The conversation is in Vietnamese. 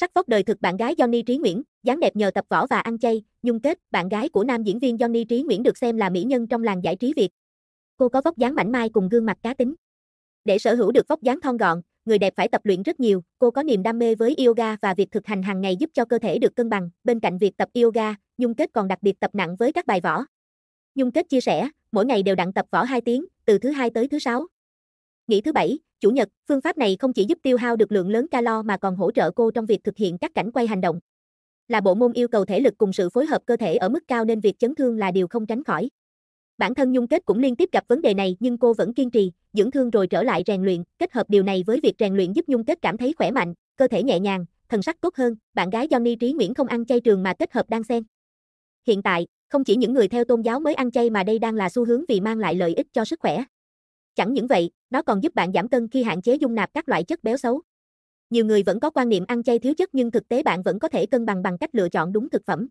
Sắc vóc đời thực bạn gái Johnny Trí Nguyễn, dáng đẹp nhờ tập võ và ăn chay, nhung kết, bạn gái của nam diễn viên Johnny Trí Nguyễn được xem là mỹ nhân trong làng giải trí Việt. Cô có vóc dáng mảnh mai cùng gương mặt cá tính. Để sở hữu được vóc dáng thon gọn, người đẹp phải tập luyện rất nhiều, cô có niềm đam mê với yoga và việc thực hành hàng ngày giúp cho cơ thể được cân bằng. Bên cạnh việc tập yoga, Nhung Kết còn đặc biệt tập nặng với các bài võ. Nhung Kết chia sẻ, mỗi ngày đều đặn tập võ 2 tiếng, từ thứ hai tới thứ sáu. Nghỉ thứ bảy, Chủ nhật, phương pháp này không chỉ giúp tiêu hao được lượng lớn calo mà còn hỗ trợ cô trong việc thực hiện các cảnh quay hành động. Là bộ môn yêu cầu thể lực cùng sự phối hợp cơ thể ở mức cao nên việc chấn thương là điều không tránh khỏi. Bản thân Nhung Kết cũng liên tiếp gặp vấn đề này nhưng cô vẫn kiên trì, dưỡng thương rồi trở lại rèn luyện, kết hợp điều này với việc rèn luyện giúp Nhung Kết cảm thấy khỏe mạnh, cơ thể nhẹ nhàng, thần sắc tốt hơn, bạn gái Johnny Trí Nguyễn không ăn chay trường mà kết hợp đan xen. Hiện tại, không chỉ những người theo tôn giáo mới ăn chay mà đây đang là xu hướng vì mang lại lợi ích cho sức khỏe. Chẳng những vậy, nó còn giúp bạn giảm cân khi hạn chế dung nạp các loại chất béo xấu. Nhiều người vẫn có quan niệm ăn chay thiếu chất nhưng thực tế bạn vẫn có thể cân bằng bằng cách lựa chọn đúng thực phẩm.